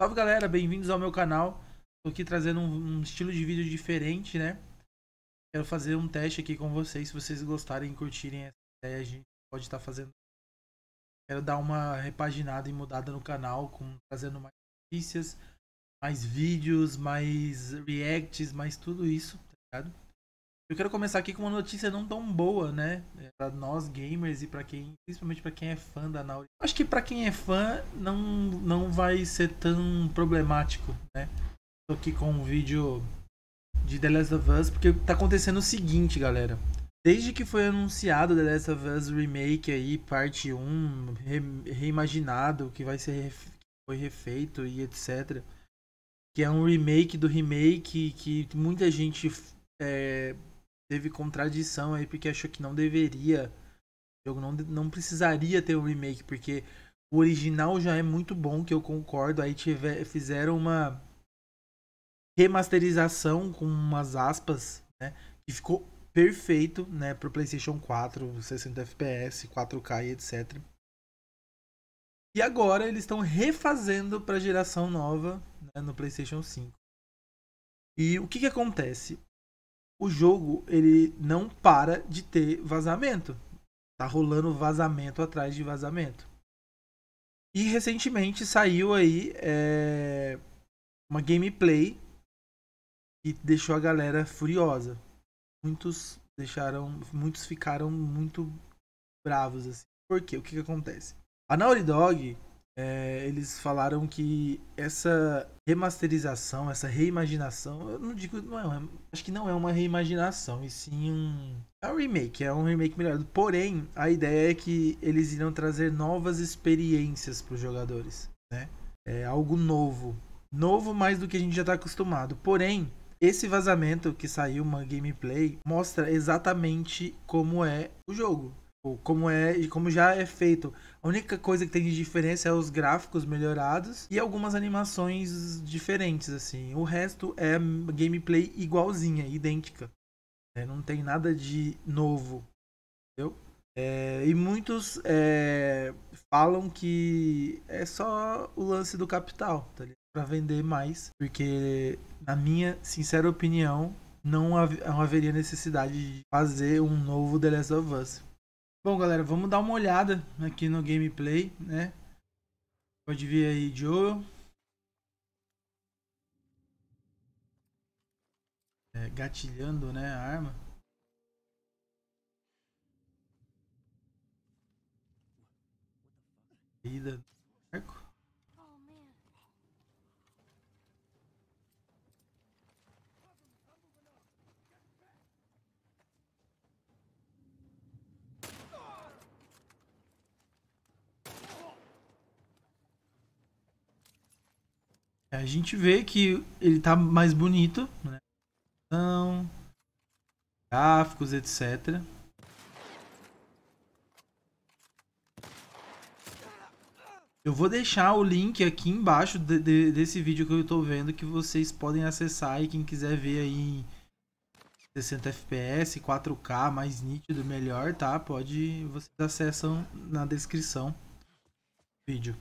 Salve galera, bem-vindos ao meu canal. Tô aqui trazendo um, um, estilo de vídeo diferente, né? Quero fazer um teste aqui com vocês, se vocês gostarem e curtirem essa ideia, a gente pode estar tá fazendo. Quero dar uma repaginada e mudada no canal, com trazendo mais notícias, mais vídeos, mais reacts, mais tudo isso, tá ligado? Eu quero começar aqui com uma notícia não tão boa, né? É, para nós gamers e para quem, principalmente para quem é fã da Naughty. Acho que para quem é fã não não vai ser tão problemático, né? Tô aqui com um vídeo de The Last of Us porque tá acontecendo o seguinte, galera. Desde que foi anunciado The Last of Us Remake aí, parte 1, re reimaginado, que vai ser foi refeito e etc. Que é um remake do remake que muita gente é, teve contradição aí porque achou que não deveria. O jogo não, não precisaria ter um remake, porque o original já é muito bom, que eu concordo. Aí tiver, fizeram uma remasterização com umas aspas, né? Que ficou perfeito, né? Pro PlayStation 4, 60 FPS, 4K e etc. E agora eles estão refazendo para geração nova né, no PlayStation 5. E o que, que acontece? o jogo ele não para de ter vazamento. Tá rolando vazamento atrás de vazamento. E recentemente saiu aí é, uma gameplay que deixou a galera furiosa. Muitos deixaram, muitos ficaram muito bravos assim. Por quê? O que, que acontece? A Naughty Dog é, eles falaram que essa remasterização, essa reimaginação, eu não digo, não é acho que não é uma reimaginação, e sim um. É um remake, é um remake melhor. Porém, a ideia é que eles irão trazer novas experiências para os jogadores, né? É algo novo. Novo mais do que a gente já está acostumado. Porém, esse vazamento que saiu, uma gameplay, mostra exatamente como é o jogo. Tipo, como é e como já é feito. A única coisa que tem de diferença é os gráficos melhorados e algumas animações diferentes, assim. O resto é gameplay igualzinha, idêntica. É, não tem nada de novo, entendeu? É, e muitos é, falam que é só o lance do capital, tá para vender mais, porque na minha sincera opinião não, hav não haveria necessidade de fazer um novo The Last of Us Bom, galera, vamos dar uma olhada aqui no gameplay, né? Pode ver aí Joel. É, gatilhando, né, a arma. Ida do arco. É, a gente vê que ele tá mais bonito, né? Então, gráficos, etc. Eu vou deixar o link aqui embaixo de, de, desse vídeo que eu estou vendo que vocês podem acessar e quem quiser ver aí 60 fps, 4K, mais nítido, melhor, tá? Pode, vocês acessam na descrição do vídeo.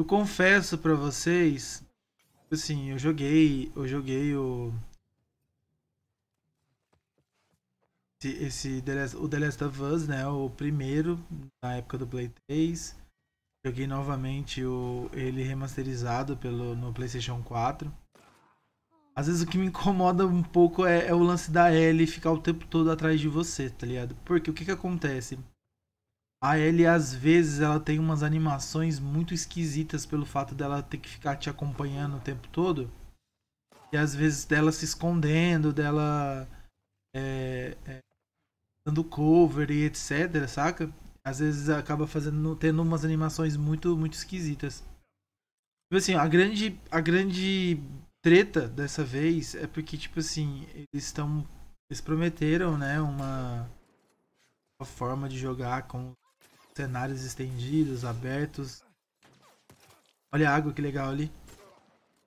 Eu confesso para vocês, assim, eu joguei, eu joguei o esse, esse The Last, o The Last of Us, né, o primeiro na época do Play 3. Joguei novamente o ele remasterizado pelo no PlayStation 4. Às vezes o que me incomoda um pouco é, é o lance da Ellie ficar o tempo todo atrás de você, tá ligado? Porque o que que acontece? A Ellie, às vezes, ela tem umas animações muito esquisitas pelo fato dela ter que ficar te acompanhando o tempo todo. E às vezes dela se escondendo, dela é, é, dando cover e etc, saca? Às vezes acaba fazendo, tendo umas animações muito, muito esquisitas. Tipo assim, a grande, a grande treta dessa vez é porque, tipo assim, eles estão. Eles prometeram, né, uma, uma forma de jogar com Cenários estendidos, abertos. Olha a água, que legal ali.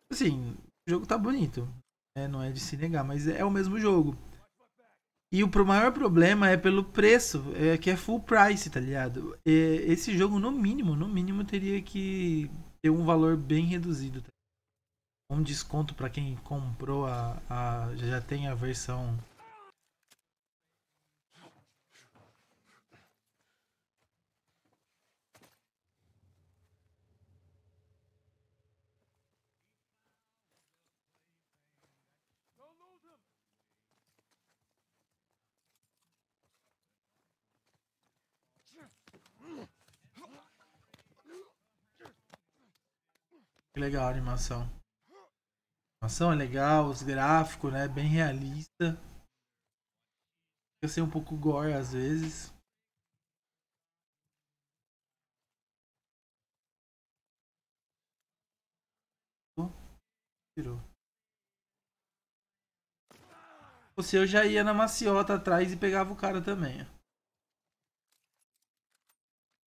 Assim, o jogo tá bonito. Né? Não é de se negar, mas é o mesmo jogo. E o maior problema é pelo preço, é que é full price, tá ligado? E esse jogo, no mínimo, no mínimo, teria que ter um valor bem reduzido. Tá? Um desconto para quem comprou a, a. já tem a versão Que legal a animação. A animação é legal, os gráficos, né? Bem realista. Eu sei um pouco gore às vezes. Tirou. Você eu já ia na maciota atrás e pegava o cara também.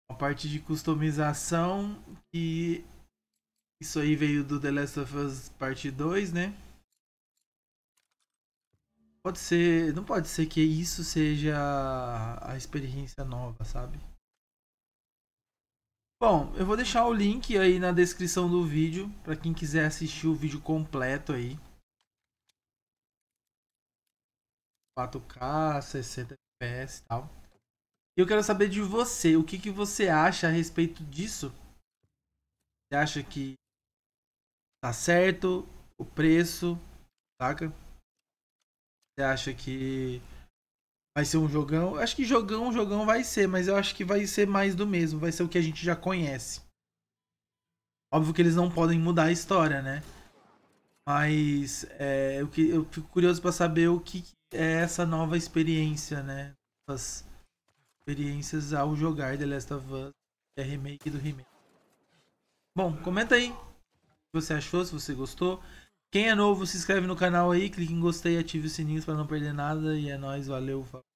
A parte de customização que isso aí veio do The Last of Us Parte 2, né? Pode ser. Não pode ser que isso seja a experiência nova, sabe? Bom, eu vou deixar o link aí na descrição do vídeo para quem quiser assistir o vídeo completo aí. 4K, 60 FPS e tal. E eu quero saber de você, o que, que você acha a respeito disso? Você acha que tá certo o preço, saca? Você acha que vai ser um jogão? Acho que jogão, jogão vai ser, mas eu acho que vai ser mais do mesmo, vai ser o que a gente já conhece. Óbvio que eles não podem mudar a história, né? Mas é, eu, eu fico curioso para saber o que é essa nova experiência, né? As experiências ao jogar The Last of Us, que é remake do remake. Bom, comenta aí você achou, se você gostou. Quem é novo, se inscreve no canal aí, clique em gostei, ative o sininho para não perder nada. E é nóis, valeu. Falou.